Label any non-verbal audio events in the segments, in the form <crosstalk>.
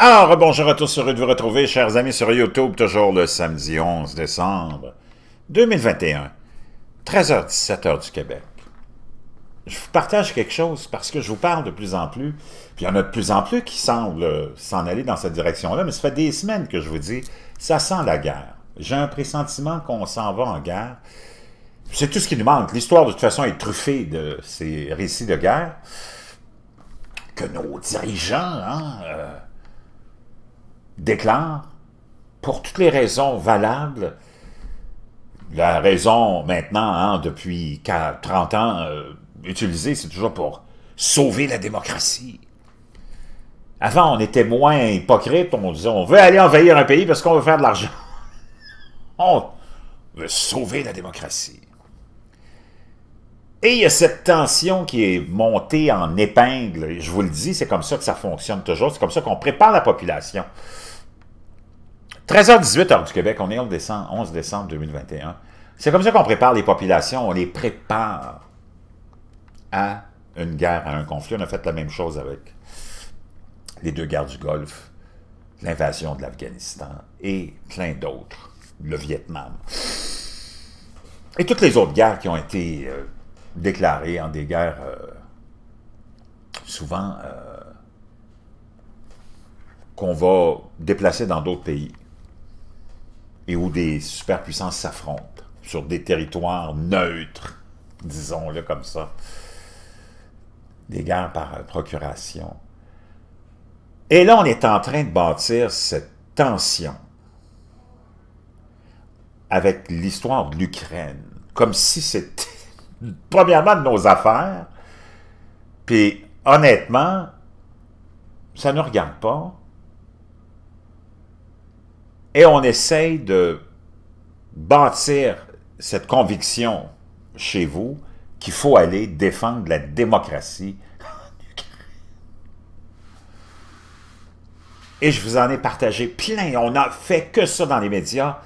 Alors, bonjour à tous, heureux de vous retrouver, chers amis, sur YouTube, toujours le samedi 11 décembre 2021, 13h-17h du Québec. Je vous partage quelque chose parce que je vous parle de plus en plus, puis il y en a de plus en plus qui semblent euh, s'en aller dans cette direction-là, mais ça fait des semaines que je vous dis, ça sent la guerre. J'ai un pressentiment qu'on s'en va en guerre. C'est tout ce qui nous manque. L'histoire, de toute façon, est truffée de ces récits de guerre que nos dirigeants, hein, euh, déclare, pour toutes les raisons valables, la raison maintenant, hein, depuis 30 ans, euh, utilisée, c'est toujours pour sauver la démocratie. Avant, on était moins hypocrite, on disait on veut aller envahir un pays parce qu'on veut faire de l'argent. <laughs> on veut sauver la démocratie. Et il y a cette tension qui est montée en épingle. Je vous le dis, c'est comme ça que ça fonctionne toujours. C'est comme ça qu'on prépare la population. 13h18, heure du Québec, on est 11 décembre, 11 décembre 2021. C'est comme ça qu'on prépare les populations, on les prépare à une guerre, à un conflit. On a fait la même chose avec les deux guerres du Golfe, l'invasion de l'Afghanistan et plein d'autres, le Vietnam. Et toutes les autres guerres qui ont été euh, déclarées en des guerres euh, souvent euh, qu'on va déplacer dans d'autres pays et où des superpuissances s'affrontent sur des territoires neutres, disons-le comme ça. Des guerres par procuration. Et là, on est en train de bâtir cette tension avec l'histoire de l'Ukraine, comme si c'était <laughs> premièrement de nos affaires, puis honnêtement, ça ne regarde pas, et on essaye de bâtir cette conviction chez vous qu'il faut aller défendre la démocratie Et je vous en ai partagé plein. On n'a fait que ça dans les médias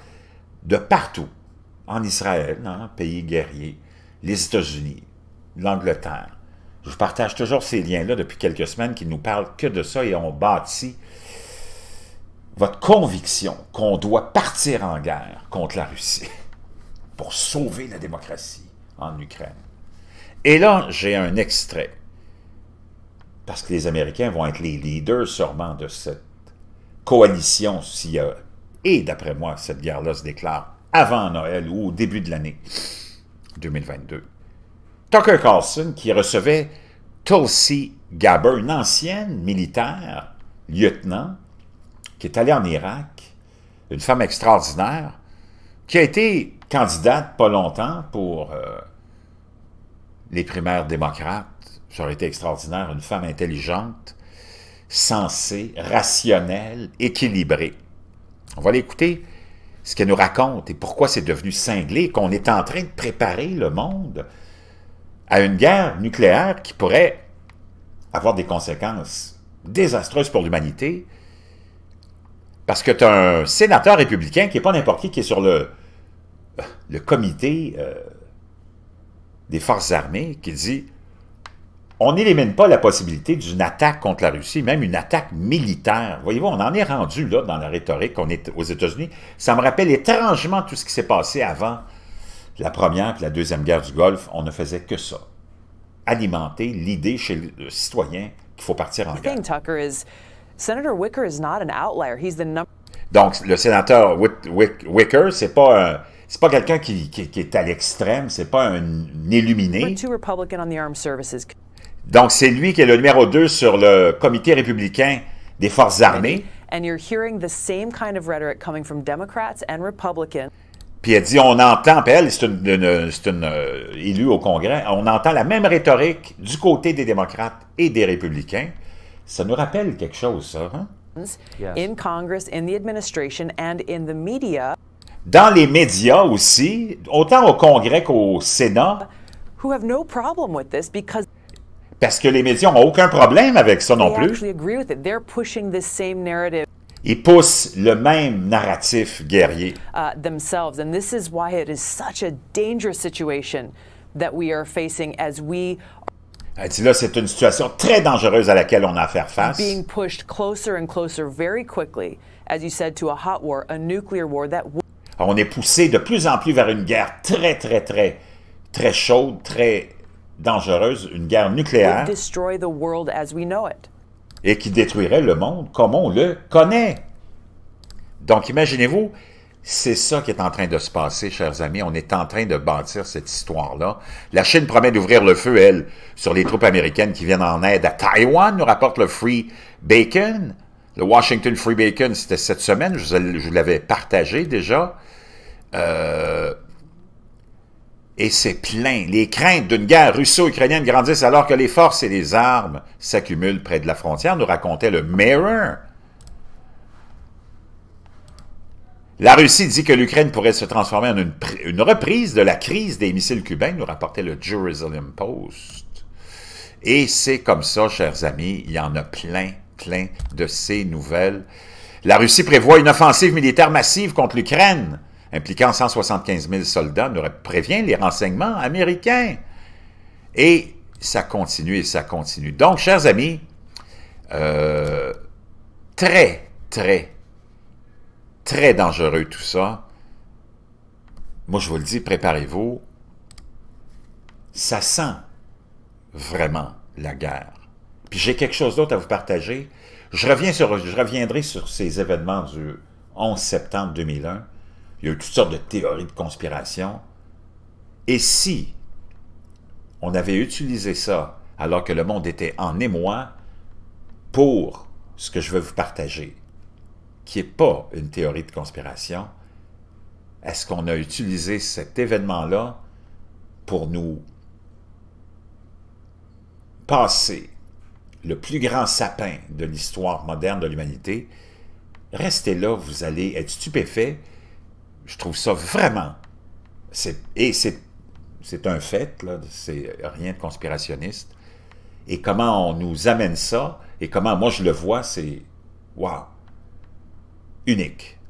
de partout. En Israël, hein, pays guerrier, les États-Unis, l'Angleterre. Je vous partage toujours ces liens-là depuis quelques semaines qui nous parlent que de ça et ont bâti votre conviction qu'on doit partir en guerre contre la Russie <laughs> pour sauver la démocratie en Ukraine. Et là, j'ai un extrait, parce que les Américains vont être les leaders sûrement de cette coalition, s'il y et d'après moi, cette guerre-là se déclare avant Noël ou au début de l'année 2022. Tucker Carlson, qui recevait Tulsi Gabbard, une ancienne militaire, lieutenant, qui est allée en Irak, une femme extraordinaire, qui a été candidate pas longtemps pour euh, les primaires démocrates. Ça aurait été extraordinaire, une femme intelligente, sensée, rationnelle, équilibrée. On va l'écouter ce qu'elle nous raconte et pourquoi c'est devenu cinglé, qu'on est en train de préparer le monde à une guerre nucléaire qui pourrait avoir des conséquences désastreuses pour l'humanité, parce que tu as un sénateur républicain qui n'est pas n'importe qui, qui est sur le, le comité euh, des forces armées, qui dit « On n'élimine pas la possibilité d'une attaque contre la Russie, même une attaque militaire. » Voyez-vous, on en est rendu là dans la rhétorique, on est aux États-Unis. Ça me rappelle étrangement tout ce qui s'est passé avant la Première et la Deuxième Guerre du Golfe. On ne faisait que ça. Alimenter l'idée chez le citoyen qu'il faut partir en guerre. Donc, le sénateur Wick, Wicker, c'est pas euh, c'est pas quelqu'un qui, est à l'extrême, c'est pas un, illuminé. Donc, c'est lui qui est le numéro 2 sur le comité républicain des forces armées. Puis elle dit, on entend, elle, c'est une, euh, élue au Congrès, on entend la même rhétorique du côté des démocrates et des républicains. Ça nous rappelle quelque chose, ça, hein? Dans les médias aussi, autant au Congrès qu'au Sénat. parce que les médias n'ont aucun problème avec ça non plus. Ils poussent le même narratif guerrier. Elle dit là, c'est une situation très dangereuse à laquelle on a à faire face. On est poussé de plus en plus vers une guerre très, très, très, très chaude, très dangereuse, une guerre nucléaire. Et qui détruirait le monde comme on le connaît. Donc imaginez-vous, c'est ça qui est en train de se passer, chers amis. On est en train de bâtir cette histoire-là. La Chine promet d'ouvrir le feu, elle, sur les troupes américaines qui viennent en aide à Taïwan, nous rapporte le Free Bacon. Le Washington Free Bacon, c'était cette semaine, je vous l'avais partagé déjà. Euh, et c'est plein. Les craintes d'une guerre russo-ukrainienne grandissent alors que les forces et les armes s'accumulent près de la frontière, nous racontait le Mirror. La Russie dit que l'Ukraine pourrait se transformer en une, reprise de la crise des missiles cubains, nous rapportait le Jerusalem Post. Et c'est comme ça, chers amis, il y en a plein, plein de ces nouvelles. La Russie prévoit une offensive militaire massive contre l'Ukraine, impliquant 175 000 soldats, nous prévient les renseignements américains. Et ça continue et ça continue. Donc, chers amis, euh, très, très, très dangereux tout ça. Moi, je vous le dis, préparez-vous. Ça sent vraiment la guerre. Puis j'ai quelque chose d'autre à vous partager. Je, reviens sur, je reviendrai sur ces événements du 11 septembre 2001. Il y a eu toutes sortes de théories de conspiration. Et si on avait utilisé ça alors que le monde était en émoi pour ce que je veux vous partager, qui n'est pas une théorie de conspiration, est-ce qu'on a utilisé cet événement-là pour nous passer le plus grand sapin de l'histoire moderne de l'humanité? Restez là, vous allez être stupéfait. Je trouve ça vraiment... Et c'est un fait, c'est rien de conspirationniste. Et comment on nous amène ça, et comment moi je le vois, c'est... waouh unique.